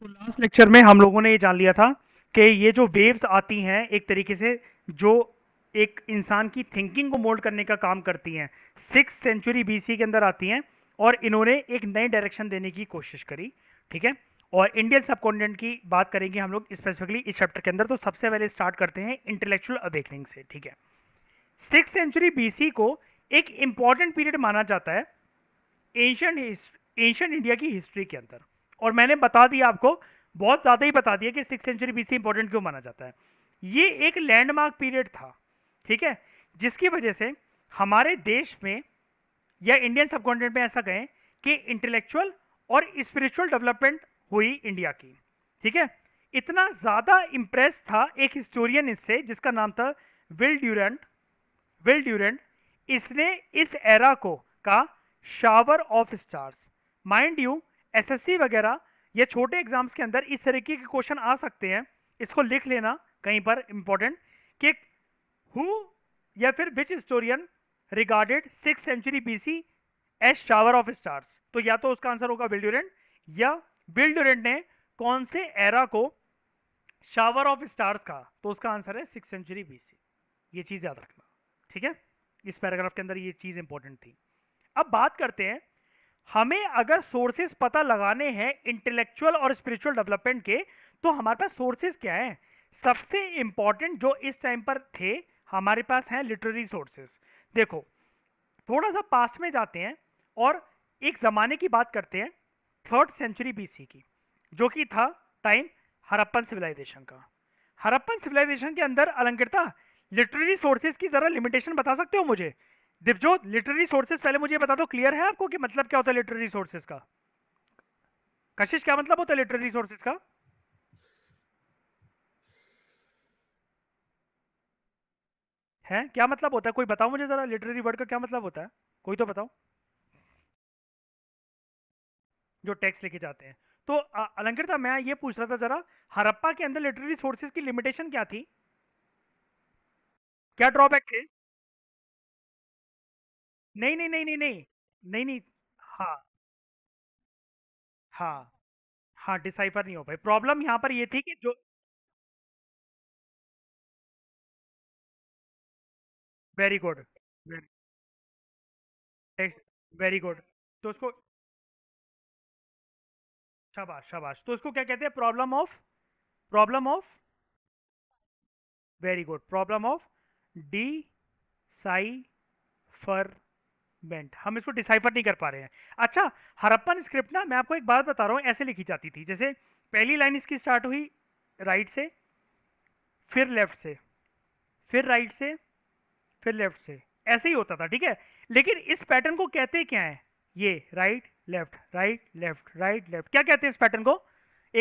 तो last lecture में हम लोगों ने ये जान लिया था कि ये जो वेव्स आती हैं एक तरीके से जो एक इंसान की थिंकिंग को मोल्ड करने का काम करती हैं सिक्स सेंचुरी बी के अंदर आती हैं और इन्होंने एक नए डायरेक्शन देने की कोशिश करी ठीक है और इंडियन सबकॉन्टिनेंट की बात करेंगे हम लोग स्पेसिफिकली इस चैप्टर के अंदर तो सबसे पहले स्टार्ट करते हैं इंटेलेक्चुअल अवेकनिंग से ठीक है सिक्स सेंचुरी बी को एक इंपॉर्टेंट पीरियड माना जाता है एंशंट एंशंट इंडिया की हिस्ट्री के अंदर और मैंने बता दिया आपको बहुत ज़्यादा ही बता दिया कि सिक्स सेंचुरी बीसी इंपॉर्टेंट क्यों माना जाता है ये एक लैंडमार्क पीरियड था ठीक है जिसकी वजह से हमारे देश में या इंडियन सबकॉन्टिनेंट में ऐसा कहें कि इंटेलेक्चुअल और स्पिरिचुअल डेवलपमेंट हुई इंडिया की ठीक है इतना ज़्यादा इम्प्रेस था एक हिस्टोरियन इससे जिसका नाम था विल ड्यूरेंट विल ड्यूरेंट इसने इस एरा को कहा shower of stars mind you SSC वगैरह या छोटे एग्जाम्स के अंदर इस तरीके के क्वेश्चन आ सकते हैं इसको लिख लेना कहीं पर इंपॉर्टेंट कि हु या फिर which historian regarded six century B C as shower of stars तो या तो उसका आंसर होगा बिल्ड्यूरेंट या बिल्ड्यूरेंट ने कौन से एरा को शावर ऑफ स्टार्स का तो उसका आंसर है सिक्स सेंचुरी बी सी ये चीज़ याद रखना ठीक है इस पैराग्राफ के अंदर ये चीज़ इंपॉर्टेंट थी अब बात करते हैं हमें अगर सोर्सेज पता लगाने हैं इंटेलेक्चुअल और स्पिरिचुअल डेवलपमेंट के तो हमारे पास सोर्सेज क्या हैं सबसे इंपॉर्टेंट जो इस टाइम पर थे हमारे पास हैं लिटरेरी सोर्सेज देखो थोड़ा सा पास्ट में जाते हैं और एक ज़माने की बात करते हैं थर्ड सेंचुरी बी की जो कि था टाइम हरप्पन सिविलाइजेशन का हरप्पन सिविलाइजेशन के अंदर अलंकृता लिटरेरी सोर्सेज की ज़रा लिमिटेशन बता सकते हो मुझे दिवजोत लिटरेरी सोर्सेज पहले मुझे बता दो क्लियर है आपको कि मतलब क्या होता है लिटरेरी सोर्सेज का कशिश क्या मतलब होता है लिटरेरी सोर्सेज का है क्या मतलब होता है कोई बताओ मुझे जरा लिटरेरी वर्ड का क्या मतलब होता है कोई तो बताओ जो टेक्स्ट लिखे जाते हैं तो अलंकृता मैं ये पूछ रहा था जरा हरप्पा के अंदर लिटरेरी सोर्सेज की लिमिटेशन क्या थी क्या ड्रॉबैक थे नहीं नहीं नहीं नहीं नहीं नहीं नहीं हाँ हाँ हाँ डिसाइफर नहीं हो पाई प्रॉब्लम यहाँ पर ये थी कि जो वेरी गुड वेरी गुड तो उसको शाबाश शाबाश तो उसको क्या कहते हैं problem of problem of very good problem of decipherment हम इसको डिसाइफर नहीं कर पा रहे हैं अच्छा हरप्पन स्क्रिप्ट ना मैं आपको एक बात बता रहा हूँ ऐसे लिखी जाती थी जैसे पहली लाइन इसकी स्टार्ट हुई राइट से फिर लेफ्ट से फिर राइट से फिर लेफ्ट से ऐसे ही होता था ठीक है लेकिन इस पैटर्न को कहते क्या है ये right left right left right left क्या कहते हैं इस पैटर्न को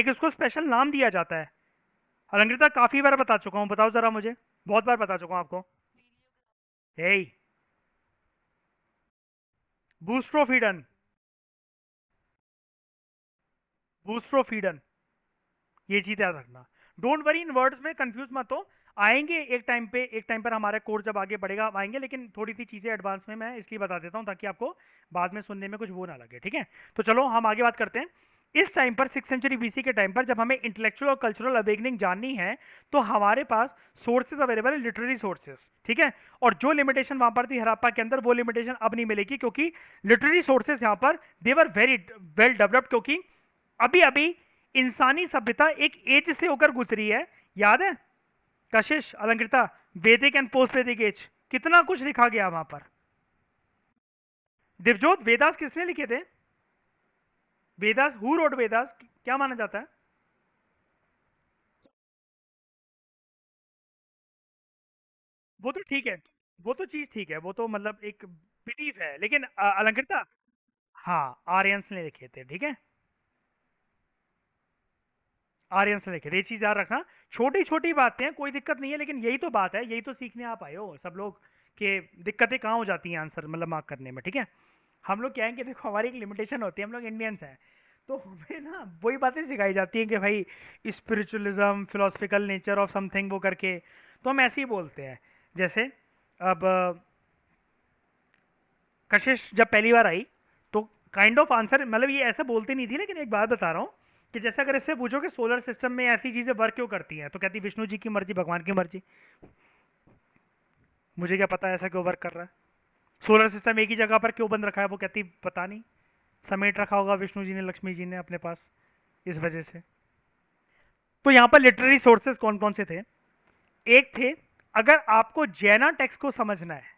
एक इसको स्पेशल नाम दिया जाता है अलंकृता काफ़ी बार बता चुका हूँ बताओ ज़रा मुझे बहुत बार बता चुका हूँ आपको बूस्ट्रोफीडन बूस्ट्रोफीडन ये चीज याद रखना डोंट वरी इन वर्ड्स में कंफ्यूज मत हो आएंगे एक टाइम पे एक टाइम पर हमारा कोर्स जब आगे बढ़ेगा आएंगे लेकिन थोड़ी सी चीज़ें एडवांस में मैं इसलिए बता देता हूँ ताकि आपको बाद में सुनने में कुछ वो ना लगे ठीक है तो चलो हम आगे बात करते हैं इस टाइम पर सिक्स सेंचुरी बीसी के टाइम पर जब हमें इंटेलेक्चुअल और कल्चरल अवेगनिंग जाननी है तो हमारे पास सोर्सेज अवेलेबल है लिटरेरी सोर्सेज ठीक है और जो लिमिटेशन वहां पर थी हरापा के अंदर वो लिमिटेशन अब नहीं मिलेगी क्योंकि लिटरेरी सोर्सेज यहाँ पर देवर वेरी वेल डेवलप्ड क्योंकि अभी अभी इंसानी सभ्यता एक एज से होकर गुजरी है याद है Kashish Alankrita Vedic and post Vedic age कितना कुछ लिखा गया वहां पर दिवजोत वेदास किसने लिखे थे वेदास हु रोड वेदास क्या माना जाता है वो तो ठीक है वो तो चीज ठीक है वो तो मतलब एक बिलीफ है लेकिन अलंकृता हाँ आर्यंस ने लिखे थे ठीक है आर्यंस ने लिखे थे चीज याद रखना छोटी छोटी बातें कोई दिक्कत नहीं है लेकिन यही तो बात है यही तो सीखने आप आए हो सब लोग के दिक्कतें कहाँ हो जाती हैं आंसर मतलब मार्क करने में ठीक है हम लोग क्या है कि देखो हमारी एक लिमिटेशन होती है हम लोग इंडियंस हैं तो हमें ना वही बातें सिखाई जाती हैं कि भाई spiritualism philosophical nature of something वो करके तो हम ऐसे ही बोलते हैं जैसे अब कशिश जब पहली बार आई तो काइंड ऑफ आंसर मतलब ये ऐसा बोलती नहीं थी लेकिन एक बात बता रहा हूँ कि जैसे अगर इससे पूछो कि सोलर सिस्टम में ऐसी चीज़ें वर्क क्यों करती हैं तो कहती विष्णु जी की मर्जी भगवान की मर्जी मुझे क्या पता ऐसा क्यों वर्क कर रहा है सोलर सिस्टम एक ही जगह पर क्यों बंद रखा है वो कहती पता नहीं समेट रखा होगा विष्णु जी ने लक्ष्मी जी ने अपने पास इस वजह से तो यहाँ पर लिटरेरी सोर्सेस कौन कौन से थे एक थे अगर आपको जैना टेक्स्ट को समझना है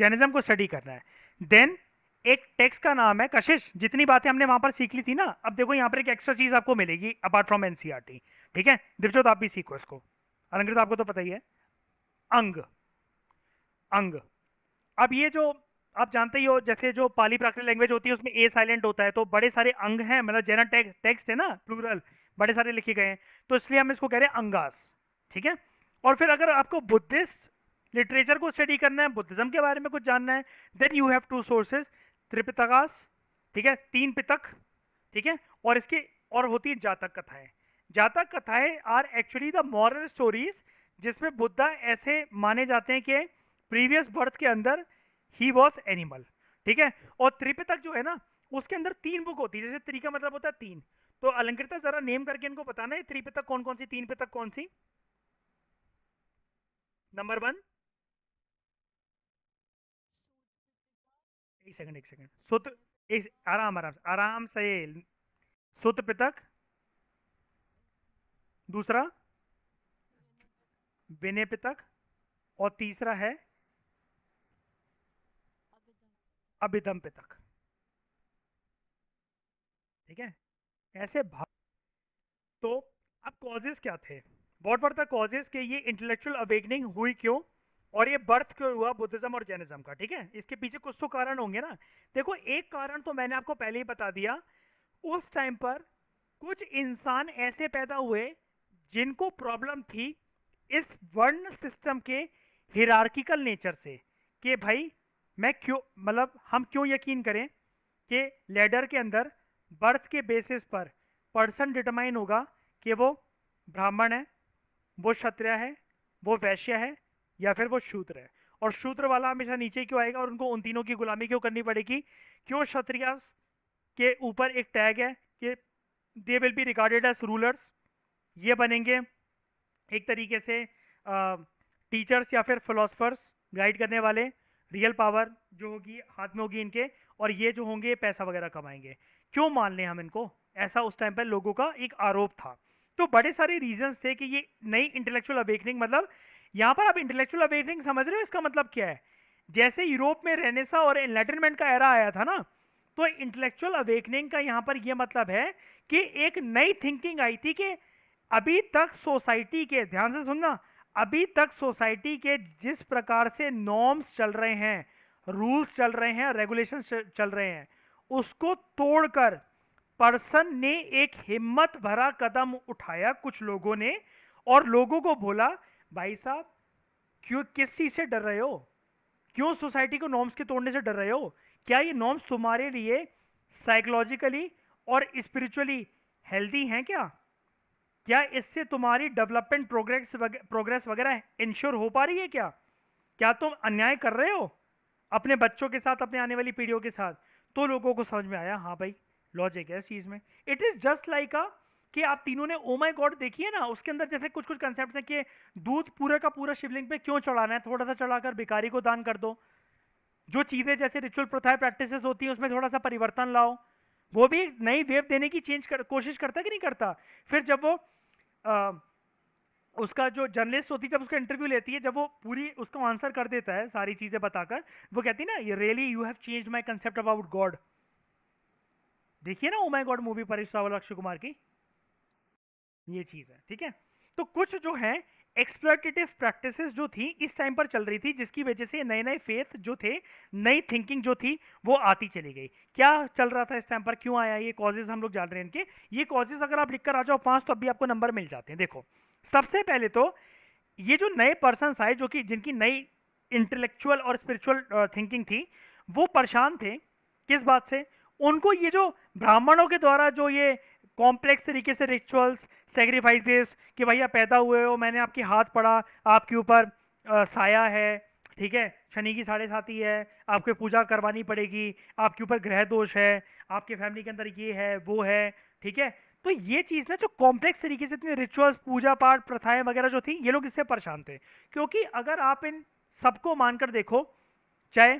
जैनिज्म को स्टडी करना है देन एक टेक्स्ट का नाम है कशिश जितनी बातें हमने वहां पर सीख ली थी ना अब देखो यहाँ पर एक एक्स्ट्रा चीज आपको मिलेगी अपार्ट फ्रॉम एनसीआर ठीक है दिवजोत आप भी सीखो इसको अलंकृत आपको तो पता ही है अंग अंग अब ये जो आप जानते ही हो जैसे जो पाली प्राकृत लैंग्वेज होती है उसमें ए साइलेंट होता है तो बड़े सारे अंग हैं मतलब जेना टेक, टेक्स्ट है ना प्लूरल बड़े सारे लिखे गए हैं तो इसलिए हम इसको कह रहे हैं अंगास ठीक है और फिर अगर आपको बुद्धिस्ट लिटरेचर को स्टडी करना है बुद्धिज्म के बारे में कुछ जानना है then you have to sources Tripitakas ठीक है तीन पितक ठीक है और इसके और होती है जातक कथाएं जातक कथाएं are actually the moral stories जिसमें बुद्धा ऐसे माने जाते हैं कि प्रीवियस बर्थ के अंदर ही वॉज एनिमल ठीक है और थ्री तक जो है ना उसके अंदर तीन बुक होती है जैसे त्री का मतलब होता है तीन तो अलंकृता जरा नेम करके इनको बताना है थ्री तक कौन कौन सी तीन पे तक कौन सी नंबर वन एक सेकंड एक सेकंड सुत एक आराम आराम आराम से सुत पितक दूसरा विनय पितक और तीसरा है अभिदम पे तक ठीक है ऐसे भाव तो अब कॉजेस क्या थे वॉट वर द कॉजेस के ये इंटेलेक्चुअल अवेकनिंग हुई क्यों और ये बर्थ क्यों हुआ बुद्धिज्म और जैनिज्म का ठीक है इसके पीछे कुछ तो कारण होंगे ना देखो एक कारण तो मैंने आपको पहले ही बता दिया उस टाइम पर कुछ इंसान ऐसे पैदा हुए जिनको प्रॉब्लम थी इस वर्ण सिस्टम के हिरार्किकल नेचर से कि भाई मैं क्यों मतलब हम क्यों यकीन करें कि लेडर के अंदर बर्थ के बेसिस पर पर्सन डिटरमाइन होगा कि वो ब्राह्मण है वो क्षत्रिय है वो वैश्य है या फिर वो शूद्र है और शूद्र वाला हमेशा नीचे क्यों आएगा और उनको उन तीनों की गुलामी क्यों करनी पड़ेगी क्यों क्षत्रिय के ऊपर एक टैग है कि they will be recorded as rulers ये बनेंगे एक तरीके से टीचर्स या फिर फिलोसफर्स गाइड करने वाले रियल पावर जो होगी हाथ में होगी इनके और ये जो होंगे पैसा वगैरह कमाएंगे क्यों मान लें हम इनको ऐसा उस टाइम पर लोगों का एक आरोप था तो बड़े सारे रीजंस थे कि ये नई इंटेलेक्चुअल अवेकनिंग मतलब यहाँ पर आप इंटेलेक्चुअल अवेकनिंग समझ रहे हो इसका मतलब क्या है जैसे यूरोप में रेनेसा और एनलाइटनमेंट का एरा आया था ना तो इंटेलेक्चुअल अवेकनिंग का यहाँ पर यह मतलब है कि एक नई थिंकिंग आई थी कि अभी तक सोसाइटी के ध्यान से सुनना अभी तक सोसाइटी के जिस प्रकार से नॉर्म्स चल रहे हैं रूल्स चल रहे हैं रेगुलेशन चल रहे हैं उसको तोड़कर पर्सन ने एक हिम्मत भरा कदम उठाया कुछ लोगों ने और लोगों को बोला भाई साहब क्यों किस चीज़ से डर रहे हो क्यों सोसाइटी को नॉर्म्स के तोड़ने से डर रहे हो क्या ये नॉर्म्स तुम्हारे लिए साइकोलॉजिकली और स्पिरिचुअली हेल्दी हैं क्या क्या इससे तुम्हारी डेवलपमेंट प्रोग्रेस प्रोग्रेस वगैरह इंश्योर हो पा रही है क्या क्या तुम अन्याय कर रहे हो अपने बच्चों के साथ अपने आने वाली पीढ़ियों के साथ तो लोगों को समझ में आया हाँ भाई लॉजिक है इस चीज़ में it is just like a कि आप तीनों ने ओमाई गॉड देखी है ना उसके अंदर जैसे कुछ कुछ कंसेप्ट हैं कि दूध पूरा का पूरा शिवलिंग पे क्यों चढ़ाना है थोड़ा सा चढ़ाकर भिकारी को दान कर दो जो चीज़ें जैसे रिचुअल प्रथाएं प्रैक्टिस होती हैं उसमें थोड़ा सा परिवर्तन लाओ वो भी नई वेव देने की चेंज कर कोशिश करता कि नहीं करता फिर जब वो उसका जो जर्नलिस्ट होती है जब उसका इंटरव्यू लेती है जब वो पूरी उसको आंसर कर देता है सारी चीज़ें बताकर वो कहती है ना ये really you have change my concept about God देखिए ना oh my God movie Paresh Rawal Akshay Kumar की ये चीज़ है ठीक है तो कुछ जो है एक्सप्लोटेटिव प्रैक्टिसेस जो थी इस टाइम पर चल रही थी जिसकी वजह से नए नए फेथ जो थे नई थिंकिंग जो थी वो आती चली गई क्या चल रहा था इस टाइम पर क्यों आया ये कॉजेज हम लोग जान रहे हैं इनके ये कॉजेज अगर आप लिखकर आ जाओ पांच तो अभी आपको नंबर मिल जाते हैं देखो सबसे पहले तो ये जो नए पर्सन आए जो कि जिनकी नई इंटेलेक्चुअल और स्पिरिचुअल थिंकिंग थी वो परेशान थे किस बात से उनको ये जो ब्राह्मणों के द्वारा जो ये कॉम्प्लेक्स तरीके से रिचुअल्स सेक्रीफाइसेस कि भैया पैदा हुए हो मैंने आपके हाथ पड़ा आपके ऊपर साया है ठीक है शनि की साढ़े साथी है आपको पूजा करवानी पड़ेगी आपके ऊपर ग्रह दोष है आपके फैमिली के अंदर ये है वो है ठीक है तो ये चीज़ ना जो कॉम्प्लेक्स तरीके से इतने रिचुअल्स पूजा पाठ प्रथाएं वगैरह जो थी ये लोग इससे परेशान थे क्योंकि अगर आप इन सबको मानकर देखो चाहे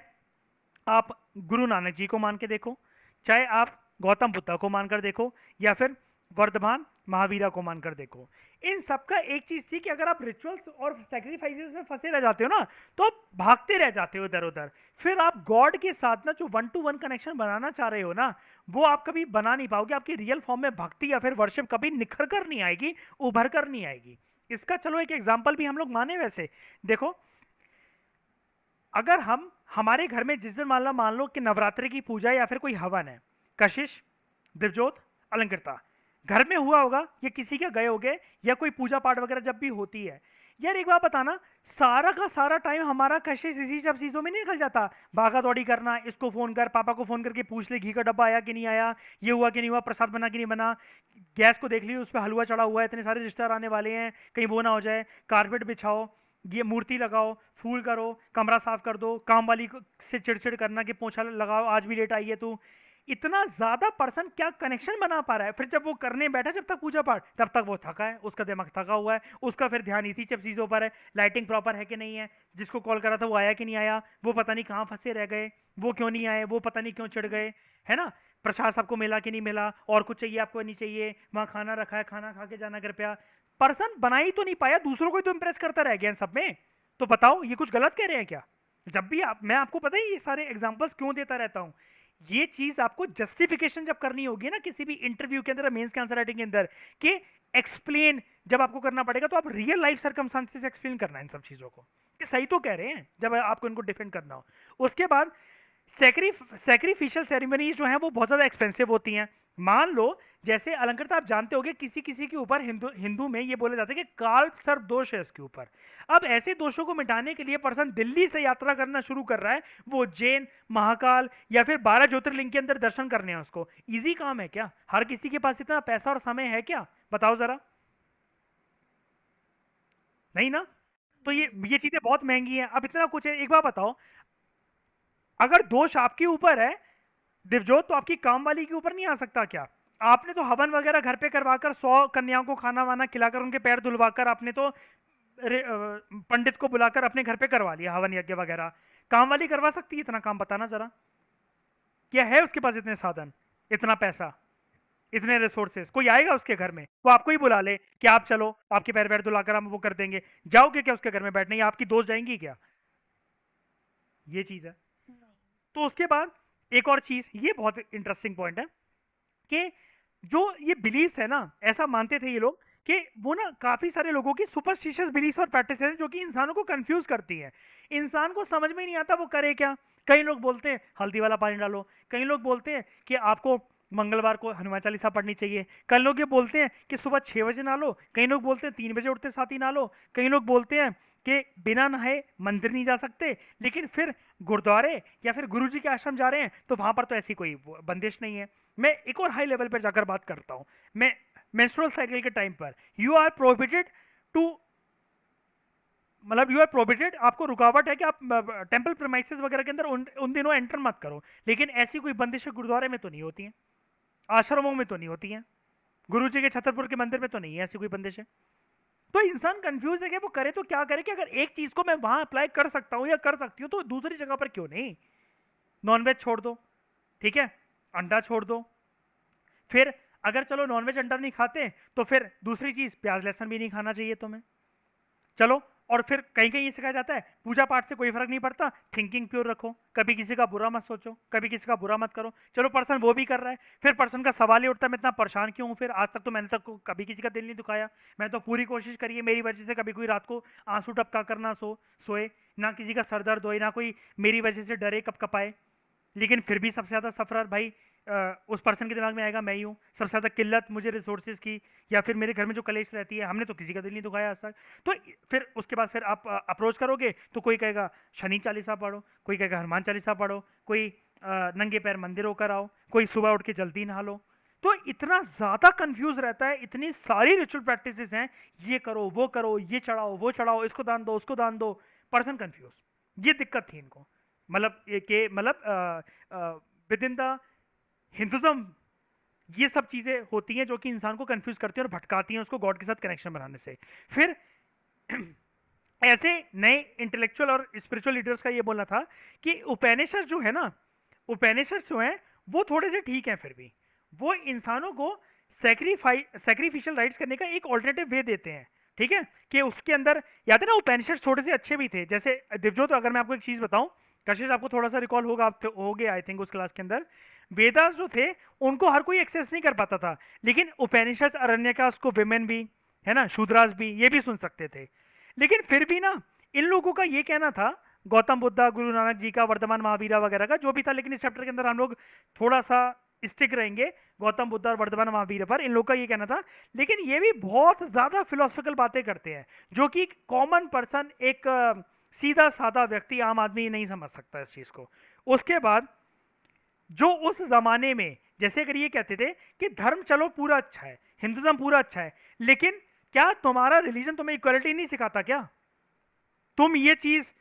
आप गुरु नानक जी को मान के देखो चाहे आप गौतम बुद्ध को मानकर देखो या फिर वर्धमान महावीरा को मानकर देखो इन सबका एक चीज थी कि अगर आप रिचुअल्स और सेक्रीफाइसेस में फंसे रह जाते हो ना तो आप भागते रह जाते हो इधर उधर फिर आप गॉड के साथ ना जो वन टू वन कनेक्शन बनाना चाह रहे हो ना वो आप कभी बना नहीं पाओगे आपकी रियल फॉर्म में भक्ति या फिर वर्शिप कभी निखर कर नहीं आएगी उभर कर नहीं आएगी इसका चलो एक एग्जाम्पल भी हम लोग माने वैसे देखो अगर हम हमारे घर में जिस दिन मान लो मान लो कि नवरात्रि की पूजा या फिर कोई हवन है कशिश दिवजोत अलंकृता घर में हुआ होगा या किसी के गए होंगे या कोई पूजा पाठ वगैरह जब भी होती है यार एक बार बताना सारा का सारा टाइम हमारा कशिश इसी सब चीज़ों में नहीं निकल जाता भागा दौड़ी करना इसको फ़ोन कर पापा को फ़ोन करके पूछ ले घी का डब्बा आया कि नहीं आया ये हुआ कि नहीं हुआ प्रसाद बना कि नहीं बना गैस को देख ली उस पर हलवा चढ़ा हुआ है इतने सारे रिश्तेदार आने वाले हैं कहीं वो ना हो जाए कारपेट बिछाओ ये मूर्ति लगाओ फूल करो कमरा साफ कर दो काम वाली से चिड़चिड़ करना कि पोछा लगाओ आज भी लेट आई है तू इतना ज़्यादा पर्सन क्या कनेक्शन बना पा रहा है फिर जब वो करने बैठा जब तक पूजा पाठ तब तक वो थका है उसका दिमाग थका हुआ है उसका फिर ध्यान इसी सब चीज़ों पर है लाइटिंग प्रॉपर है कि नहीं है जिसको कॉल करा था वो आया कि नहीं आया वो पता नहीं कहाँ फंसे रह गए वो क्यों नहीं आए वो पता नहीं क्यों चढ़ गए है ना प्रसाद आपको मिला कि नहीं मिला और कुछ चाहिए आपको नहीं चाहिए वहाँ खाना रखा है खाना खा के जाना कृपया पर्सन बना ही तो नहीं पाया दूसरों को ही तो इम्प्रेस करता रह गया इन सब में तो बताओ ये कुछ गलत कह रहे हैं क्या जब भी आप मैं आपको पता है ये सारे एग्जाम्पल्स क्यों देता रहता हूँ ये चीज आपको जस्टिफिकेशन जब करनी होगी ना किसी भी इंटरव्यू के अंदर मेंस कैंसर आंसर राइटिंग के अंदर कि एक्सप्लेन जब आपको करना पड़ेगा तो आप रियल लाइफ सर्कमस्टांसिस एक्सप्लेन करना है इन सब चीज़ों को कि सही तो कह रहे हैं जब आपको इनको डिफेंड करना हो उसके बाद सेक्रीफिशियल सेरेमनीज जो हैं वो बहुत ज़्यादा एक्सपेंसिव होती हैं मान लो जैसे अलंकृत आप जानते होगे किसी किसी के ऊपर हिंदू हिंदू में ये बोला जाता है कि काल सर्व दोष है इसके ऊपर अब ऐसे दोषों को मिटाने के लिए पर्सन दिल्ली से यात्रा करना शुरू कर रहा है वो जैन महाकाल या फिर बारह ज्योतिर्लिंग के अंदर दर्शन करने हैं उसको इजी काम है क्या हर किसी के पास इतना पैसा और समय है क्या बताओ जरा नहीं ना तो ये ये चीजें बहुत महंगी हैं अब इतना कुछ है एक बार बताओ अगर दोष आपके ऊपर है दिवजोत तो आपकी काम वाली के ऊपर नहीं आ सकता क्या आपने तो हवन वगैरह घर पे करवाकर सौ कन्याओं को खाना वाना खिलाकर उनके पैर कर आपने तो पंडित को बुलाकर अपने घर पे करवा लिया हवन यज्ञ वगैरह काम वाली करवा सकती है इतना काम बताना जरा क्या है उसके पास इतने साधन इतना पैसा इतने रिसोर्सेस कोई आएगा उसके घर में वो आपको ही बुला ले कि आप चलो आपके पैर पैर धुलाकर हम वो कर देंगे जाओगे क्या उसके घर में बैठने या आपकी दोस्त जाएंगी क्या ये चीज है तो उसके बाद एक और चीज ये बहुत इंटरेस्टिंग पॉइंट है कि जो ये बिलीव है ना ऐसा मानते थे ये लोग कि वो ना काफ़ी सारे लोगों की सुपरस्टिशियस बिलीफ और प्रैक्टिस है जो कि इंसानों को कंफ्यूज करती है इंसान को समझ में नहीं आता वो करे क्या कई लोग बोलते हैं हल्दी वाला पानी डालो कई लोग बोलते हैं कि आपको मंगलवार को हनुमान चालीसा पढ़नी चाहिए कई लोग ये बोलते हैं कि सुबह छः बजे ना लो कई लोग बोलते हैं तीन बजे उठते साथ ही ना लो कई लोग बोलते हैं कि बिना नहाए मंदिर नहीं जा सकते लेकिन फिर गुरुद्वारे या फिर गुरु के आश्रम जा रहे हैं तो वहाँ पर तो ऐसी कोई बंदिश नहीं है मैं एक और हाई लेवल पर जाकर बात करता हूँ मैं मेंस्ट्रुअल साइकिल के टाइम पर यू आर प्रोहिबिटेड टू मतलब यू आर प्रोबिटेड आपको रुकावट है कि आप टेम्पल प्रमाइसिस वगैरह के अंदर उन, उन दिनों एंटर मत करो लेकिन ऐसी कोई बंदिश गुरुद्वारे में तो नहीं होती हैं आश्रमों में तो नहीं होती हैं गुरु जी के छतरपुर के मंदिर में तो नहीं है ऐसी कोई बंदिशें तो इंसान कंफ्यूज है कि वो करे तो क्या करे कि अगर एक चीज को मैं वहां अप्लाई कर सकता हूं या कर सकती हूँ तो दूसरी जगह पर क्यों नहीं नॉनवेज छोड़ दो ठीक है अंडा छोड़ दो फिर अगर चलो नॉनवेज अंडा नहीं खाते तो फिर दूसरी चीज प्याज लहसन भी नहीं खाना चाहिए तुम्हें चलो और फिर कहीं कहीं ये सिखाया जाता है पूजा पाठ से कोई फर्क नहीं पड़ता थिंकिंग प्योर रखो कभी किसी का बुरा मत सोचो कभी किसी का बुरा मत करो चलो पर्सन वो भी कर रहा है फिर पर्सन का सवाल ही उठता है मैं इतना परेशान क्यों हूँ फिर आज तक तो मैंने तक तो कभी किसी का दिल नहीं दुखाया मैं तो पूरी कोशिश करी है मेरी वजह से कभी कोई रात को आंसू टपका करना सो सोए ना किसी का सर दर्द होए ना कोई मेरी वजह से डरे कप कपाए लेकिन फिर भी सबसे ज़्यादा सफर भाई उस पर्सन के दिमाग में आएगा मैं ही हूँ सबसे ज़्यादा किल्लत मुझे रिसोर्सेज की या फिर मेरे घर में जो कलेश रहती है हमने तो किसी का दिल नहीं दुखाया आज तक तो फिर उसके बाद फिर आप अप्रोच करोगे तो कोई कहेगा शनि चालीसा पढ़ो कोई कहेगा हनुमान चालीसा पढ़ो कोई नंगे पैर मंदिर होकर आओ कोई सुबह उठ के जल्दी नहा लो तो इतना ज़्यादा कन्फ्यूज़ रहता है इतनी सारी रिचुअल प्रैक्टिसेस हैं ये करो वो करो ये चढ़ाओ वो चढ़ाओ इसको दान दो उसको दान दो पर्सन कन्फ्यूज़ ये दिक्कत थी इनको मतलब के मतलब विद इन द हिंदुज़म ये सब चीज़ें होती हैं जो कि इंसान को कंफ्यूज करती हैं और भटकाती हैं उसको गॉड के साथ कनेक्शन बनाने से फिर ऐसे नए इंटेलेक्चुअल और स्पिरिचुअल लीडर्स का ये बोलना था कि उपनिषद जो है ना उपनिषद जो हैं वो थोड़े से ठीक हैं फिर भी वो इंसानों को सेक्रीफाई सेक्रीफिशियल राइट्स करने का एक ऑल्टरनेटिव वे देते हैं ठीक है कि उसके अंदर याद है ना उपनिषद थोड़े से अच्छे भी थे जैसे दिवजो तो अगर मैं आपको एक चीज़ बताऊँ कशिश आपको थोड़ा सा रिकॉल होगा आप हो गए आई थिंक उस क्लास के अंदर वेदास जो थे उनको हर कोई एक्सेस नहीं कर पाता था लेकिन उपनिषद अरण्यकाश को विमेन भी है ना शूद्रास भी ये भी सुन सकते थे लेकिन फिर भी ना इन लोगों का ये कहना था गौतम बुद्धा गुरु नानक जी का वर्धमान महावीरा वगैरह का जो भी था लेकिन इस चैप्टर के अंदर हम लोग थोड़ा सा स्टिक रहेंगे गौतम बुद्ध और वर्धमान महावीर पर इन लोग का ये कहना था लेकिन ये भी बहुत ज़्यादा फिलोसफिकल बातें करते हैं जो कि कॉमन पर्सन एक सीधा साधा व्यक्ति आम आदमी नहीं समझ सकता इस चीज़ को उसके बाद जो उस जमाने में जैसे अगर ये कहते थे कि धर्म चलो पूरा अच्छा है हिंदुज़म पूरा अच्छा है लेकिन क्या तुम्हारा रिलीजन तुम्हें इक्वलिटी नहीं सिखाता क्या तुम ये चीज़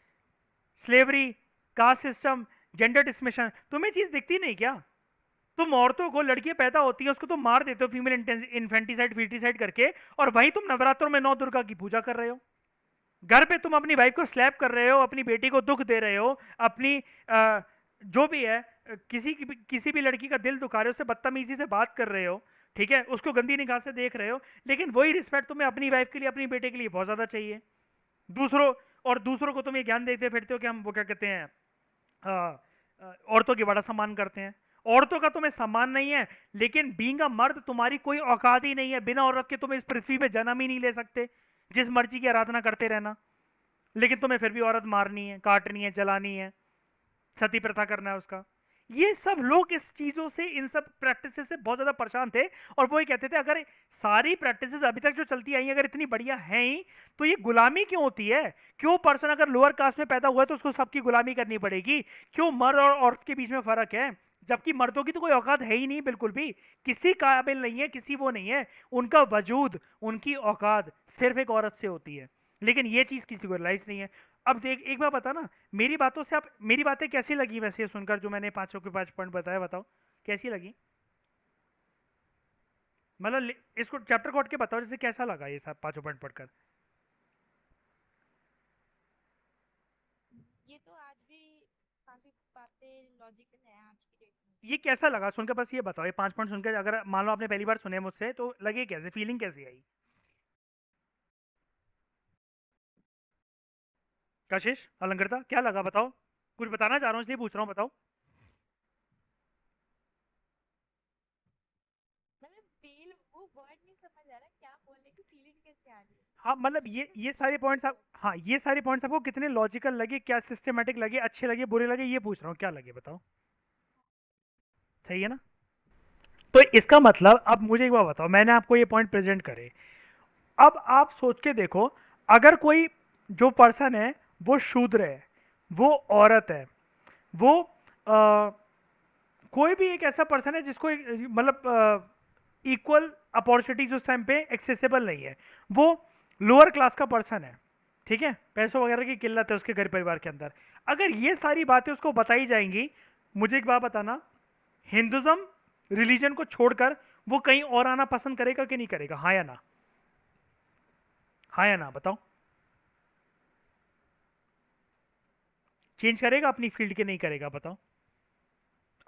slavery caste system gender discrimination तुम्हें चीज़ दिखती नहीं क्या तुम औरतों को लड़कियां पैदा होती है उसको तुम मार देते हो फीमेल इन्फेंटिसाइड फीटिसाइड करके और वहीं तुम नवरात्रों में नौ दुर्गा की पूजा कर रहे हो घर पे तुम अपनी वाइफ को स्लैप कर रहे हो अपनी बेटी को दुख दे रहे हो अपनी आ, जो भी है किसी की भी किसी भी लड़की का दिल दुखा रहे हो उससे बदतमीजी से बात कर रहे हो ठीक है उसको गंदी निगाह से देख रहे हो लेकिन वही रिस्पेक्ट तुम्हें अपनी वाइफ के लिए अपनी बेटे के लिए बहुत ज़्यादा चाहिए दूसरों और दूसरों को तुम ये ज्ञान देते फिरते हो कि हम वो क्या कहते हैं हाँ, औरतों की बड़ा सम्मान करते हैं औरतों का तुम्हें सम्मान नहीं है लेकिन बींग अ मर्द तुम्हारी कोई औकात ही नहीं है बिना औरत के तुम इस पृथ्वी पे जन्म ही नहीं ले सकते जिस मर्जी की आराधना करते रहना लेकिन तुम्हें फिर भी औरत मारनी है काटनी है जलानी है सती प्रथा करना है उसका ये सब लोग इस चीज़ों से इन सब प्रैक्टिस से बहुत ज़्यादा परेशान थे और वो ये कहते थे अगर सारी प्रैक्टिस अभी तक जो चलती आई अगर इतनी बढ़िया हैं ही तो ये गुलामी क्यों होती है क्यों पर्सन अगर लोअर कास्ट में पैदा हुआ है तो उसको सबकी गुलामी करनी पड़ेगी क्यों मर्द और औरत के बीच में फ़र्क है जबकि मर्दों की तो कोई औकात है ही नहीं बिल्कुल भी किसी काबिल नहीं है किसी वो नहीं है उनका वजूद उनकी औकात सिर्फ एक औरत से होती है लेकिन ये चीज़ किसी को रिलाइज नहीं है अब देख एक बार बता ना मेरी बातों से आप मेरी बातें कैसी लगी वैसे सुनकर जो मैंने पांचों के पांच पॉइंट बताया बताओ कैसी लगी मतलब इसको चैप्टर कोट के बताओ जैसे कैसा लगा ये सब पांचों पॉइंट पढ़कर ये तो आज भी काफी बातें लॉजिकल है आज की डेट में ये कैसा लगा सुनकर बस ये बताओ ये पांच पॉइंट सुनकर अगर मान लो आपने पहली बार सुने मुझसे तो लगे कैसे फीलिंग कैसी आई कशिश अलंकृता क्या लगा बताओ कुछ बताना चाह रहा हूँ इसलिए पूछ रहा हूँ बताओ मतलब हाँ मतलब ये ये सारे पॉइंट्स आप हाँ ये सारे पॉइंट्स आपको कितने लॉजिकल लगे क्या सिस्टमेटिक लगे अच्छे लगे बुरे लगे ये पूछ रहा हूँ क्या लगे बताओ सही है ना तो इसका मतलब अब मुझे एक बार बताओ मैंने आपको ये पॉइंट प्रेजेंट करे अब आप सोच के देखो अगर कोई जो पर्सन है वो शूद्र है वो औरत है वो आ, कोई भी एक ऐसा पर्सन है जिसको मतलब इक्वल अपॉर्चुनिटीज उस टाइम पे एक्सेसिबल नहीं है वो लोअर क्लास का पर्सन है ठीक है पैसों वगैरह की किल्लत है उसके घर परिवार के अंदर अगर ये सारी बातें उसको बताई जाएंगी मुझे एक बात बताना हिंदुज़म रिलीजन को छोड़कर वो कहीं और आना पसंद करेगा कि नहीं करेगा हाँ या ना हाँ या ना बताओ चेंज करेगा अपनी फील्ड के नहीं करेगा बताओ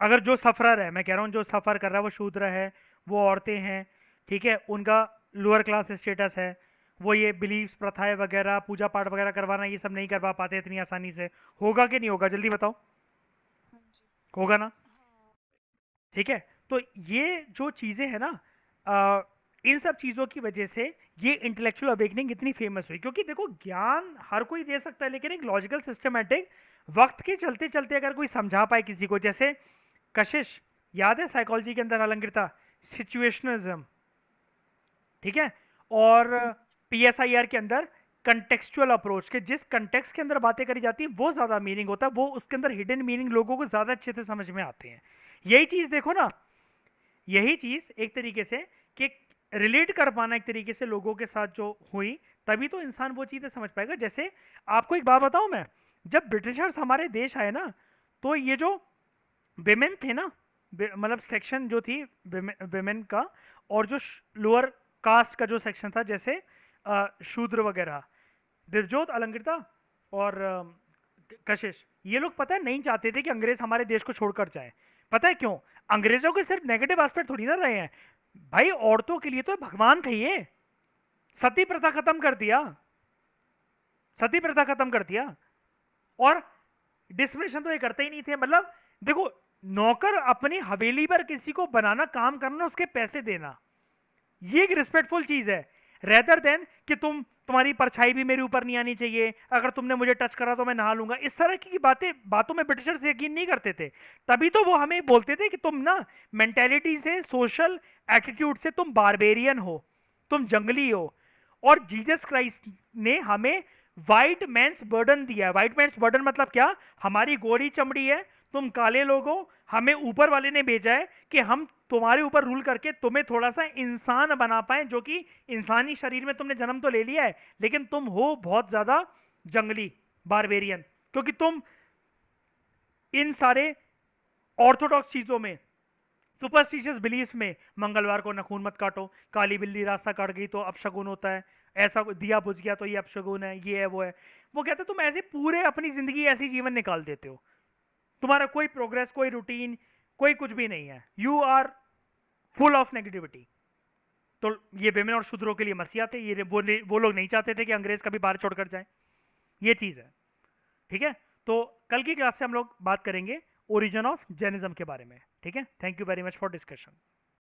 अगर जो सफरर है मैं कह रहा हूँ जो सफ़र कर रहा है वो शूद्र है वो औरतें हैं ठीक है उनका लोअर क्लास स्टेटस है वो ये बिलीव्स प्रथाएं वगैरह पूजा पाठ वगैरह करवाना ये सब नहीं करवा पाते इतनी आसानी से होगा कि नहीं होगा जल्दी बताओ हाँ होगा ना हाँ। ठीक है तो ये जो चीज़ें हैं ना आ, इन सब चीज़ों की वजह से ये इंटेलेक्चुअल अवेकनिंग इतनी फेमस हुई क्योंकि देखो ज्ञान हर कोई दे सकता है लेकिन एक लॉजिकल सिस्टमेटिक वक्त के चलते चलते अगर कोई समझा पाए किसी को जैसे कशिश याद है साइकोलॉजी के अंदर अलंकृता सिचुएशनलिज्म ठीक है और पीएसआईआर के अंदर कंटेक्सुअल अप्रोच के जिस कंटेक्स के अंदर बातें करी जाती है वो ज़्यादा मीनिंग होता है वो उसके अंदर हिडन मीनिंग लोगों को ज़्यादा अच्छे से समझ में आते हैं यही चीज़ देखो ना यही चीज़ एक तरीके से कि रिलेट कर पाना एक तरीके से लोगों के साथ जो हुई तभी तो इंसान वो चीज़ें समझ पाएगा जैसे आपको एक बात बताऊं मैं जब ब्रिटिशर्स हमारे देश आए ना तो ये जो वेमेन थे ना मतलब सेक्शन जो थी वेमेन का और जो लोअर कास्ट का जो सेक्शन था जैसे शूद्र वगैरह दिवजोत अलंकृता और कशिश ये लोग पता है नहीं चाहते थे कि अंग्रेज हमारे देश को छोड़कर जाए पता है क्यों अंग्रेजों के सिर्फ नेगेटिव एस्पेक्ट थोड़ी ना रहे हैं भाई औरतों के लिए तो भगवान थे ये सती प्रथा खत्म कर दिया सती प्रथा खत्म कर दिया और डिस्क्रिमिनेशन तो ये करते ही नहीं थे मतलब देखो नौकर अपनी हवेली पर किसी को बनाना काम करना उसके पैसे देना ये एक रिस्पेक्टफुल चीज है रेदर देन कि तुम तुम्हारी परछाई भी मेरे ऊपर नहीं आनी चाहिए अगर तुमने मुझे टच करा तो मैं नहा लूंगा इस तरह की बातें बातों में ब्रिटिशर्स यकीन नहीं करते थे तभी तो वो हमें बोलते थे कि तुम ना मेंटेलिटी से सोशल एटीट्यूड से तुम बारबेरियन हो तुम जंगली हो और जीसस क्राइस्ट ने हमें वाइट मैंस बर्डन दिया है वाइट मैंस बर्डन मतलब क्या हमारी गोरी चमड़ी है तुम काले लोगों हमें ऊपर वाले ने भेजा है कि हम तुम्हारे ऊपर रूल करके तुम्हें थोड़ा सा इंसान बना पाए जो कि इंसानी शरीर में तुमने जन्म तो ले लिया है लेकिन तुम हो बहुत ज़्यादा जंगली बारबेरियन क्योंकि तुम इन सारे ऑर्थोडॉक्स चीज़ों में सुपरस्टिशियस बिलीफ में मंगलवार को नखून मत काटो काली बिल्ली रास्ता काट गई तो अपशगुन होता है ऐसा दिया बुझ गया तो ये अपशगुन है ये है वो है वो कहते तुम ऐसे पूरे अपनी जिंदगी ऐसी जीवन निकाल देते हो तुम्हारा कोई प्रोग्रेस कोई रूटीन कोई कुछ भी नहीं है you are full of negativity तो ये बेमिन और शूद्रों के लिए मसीहा थे ये वो वो लोग नहीं चाहते थे कि अंग्रेज कभी बाहर छोड़कर जाए ये चीज़ है ठीक है तो कल की क्लास से हम लोग बात करेंगे ओरिजिन ऑफ जर्निज्म के बारे में ठीक है thank you very much for discussion